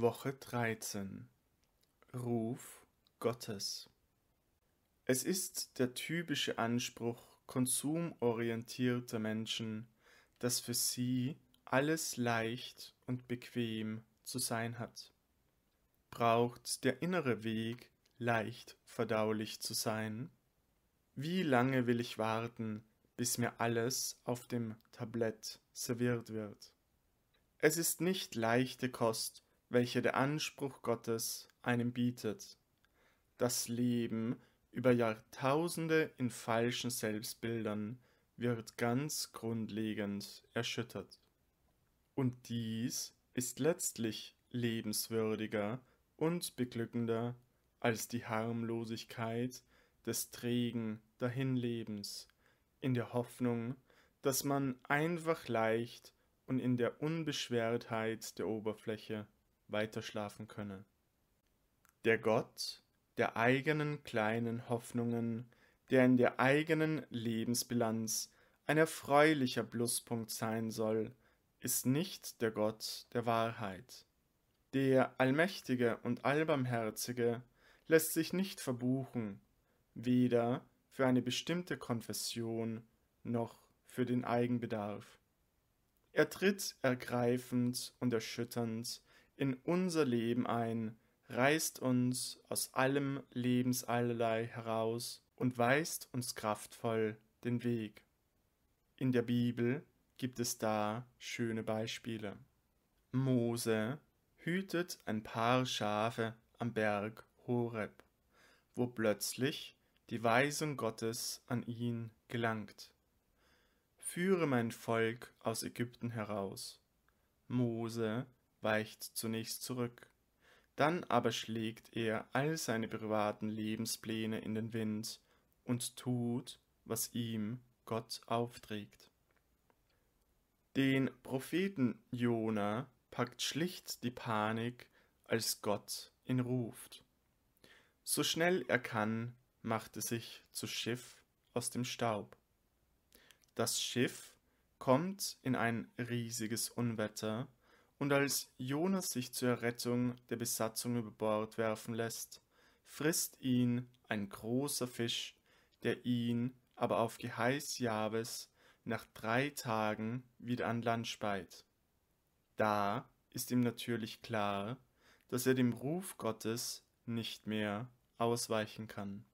Woche 13 Ruf Gottes Es ist der typische Anspruch konsumorientierter Menschen, dass für sie alles leicht und bequem zu sein hat. Braucht der innere Weg leicht verdaulich zu sein? Wie lange will ich warten, bis mir alles auf dem Tablett serviert wird? Es ist nicht leichte Kost welche der Anspruch Gottes einem bietet. Das Leben über Jahrtausende in falschen Selbstbildern wird ganz grundlegend erschüttert. Und dies ist letztlich lebenswürdiger und beglückender als die Harmlosigkeit des trägen Dahinlebens, in der Hoffnung, dass man einfach leicht und in der Unbeschwertheit der Oberfläche weiterschlafen könne. Der Gott der eigenen kleinen Hoffnungen, der in der eigenen Lebensbilanz ein erfreulicher Pluspunkt sein soll, ist nicht der Gott der Wahrheit. Der Allmächtige und Allbarmherzige lässt sich nicht verbuchen, weder für eine bestimmte Konfession noch für den Eigenbedarf. Er tritt ergreifend und erschütternd in unser Leben ein, reißt uns aus allem Lebensallerlei heraus und weist uns kraftvoll den Weg. In der Bibel gibt es da schöne Beispiele. Mose hütet ein paar Schafe am Berg Horeb, wo plötzlich die Weisung Gottes an ihn gelangt. Führe mein Volk aus Ägypten heraus. Mose weicht zunächst zurück. Dann aber schlägt er all seine privaten Lebenspläne in den Wind und tut, was ihm Gott aufträgt. Den Propheten Jona packt schlicht die Panik, als Gott ihn ruft. So schnell er kann, macht er sich zu Schiff aus dem Staub. Das Schiff kommt in ein riesiges Unwetter, und als Jonas sich zur Errettung der Besatzung über Bord werfen lässt, frisst ihn ein großer Fisch, der ihn aber auf Geheiß Jabes nach drei Tagen wieder an Land speit. Da ist ihm natürlich klar, dass er dem Ruf Gottes nicht mehr ausweichen kann.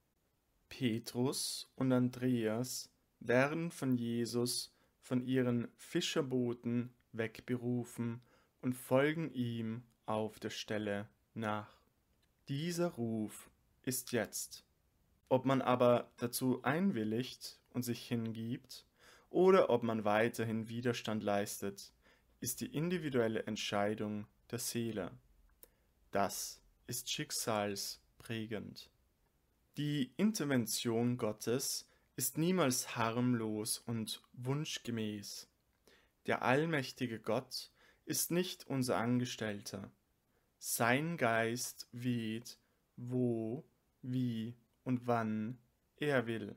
Petrus und Andreas werden von Jesus von ihren Fischerboten wegberufen und folgen ihm auf der Stelle nach. Dieser Ruf ist jetzt. Ob man aber dazu einwilligt und sich hingibt oder ob man weiterhin Widerstand leistet, ist die individuelle Entscheidung der Seele. Das ist schicksalsprägend. Die Intervention Gottes ist niemals harmlos und wunschgemäß. Der allmächtige Gott ist nicht unser Angestellter. Sein Geist weht, wo, wie und wann er will.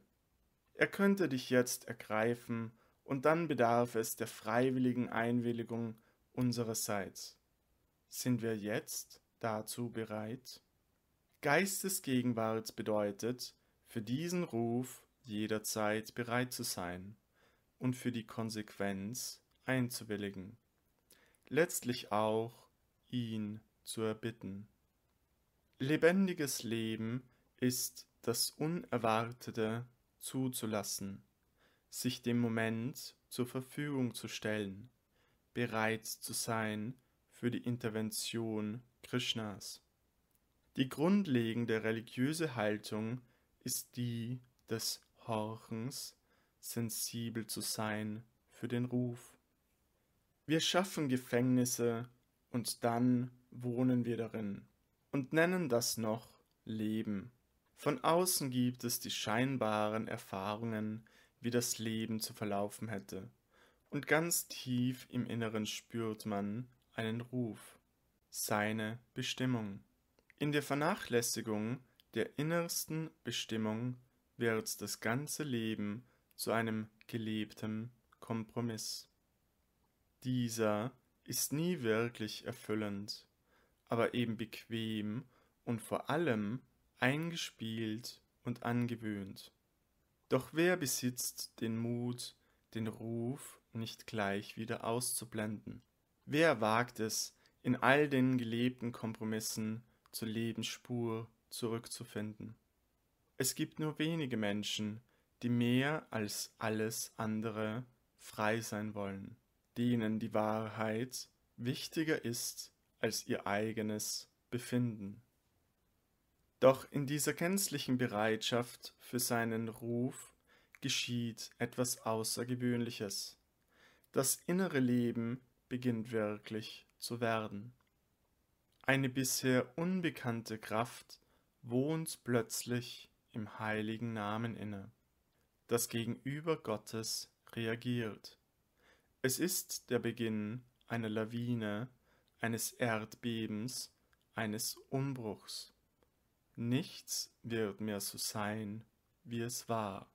Er könnte dich jetzt ergreifen, und dann bedarf es der freiwilligen Einwilligung unsererseits. Sind wir jetzt dazu bereit? Geistesgegenwart bedeutet, für diesen Ruf jederzeit bereit zu sein und für die Konsequenz einzuwilligen letztlich auch ihn zu erbitten. Lebendiges Leben ist das Unerwartete zuzulassen, sich dem Moment zur Verfügung zu stellen, bereit zu sein für die Intervention Krishnas. Die grundlegende religiöse Haltung ist die des Horchens, sensibel zu sein für den Ruf. Wir schaffen Gefängnisse und dann wohnen wir darin und nennen das noch Leben. Von außen gibt es die scheinbaren Erfahrungen, wie das Leben zu verlaufen hätte. Und ganz tief im Inneren spürt man einen Ruf, seine Bestimmung. In der Vernachlässigung der innersten Bestimmung wird das ganze Leben zu einem gelebten Kompromiss. Dieser ist nie wirklich erfüllend, aber eben bequem und vor allem eingespielt und angewöhnt. Doch wer besitzt den Mut, den Ruf nicht gleich wieder auszublenden? Wer wagt es, in all den gelebten Kompromissen zur Lebensspur zurückzufinden? Es gibt nur wenige Menschen, die mehr als alles andere frei sein wollen denen die Wahrheit wichtiger ist als ihr eigenes Befinden. Doch in dieser gänzlichen Bereitschaft für seinen Ruf geschieht etwas Außergewöhnliches. Das innere Leben beginnt wirklich zu werden. Eine bisher unbekannte Kraft wohnt plötzlich im heiligen Namen inne, das gegenüber Gottes reagiert. Es ist der Beginn einer Lawine, eines Erdbebens, eines Umbruchs. Nichts wird mehr so sein, wie es war.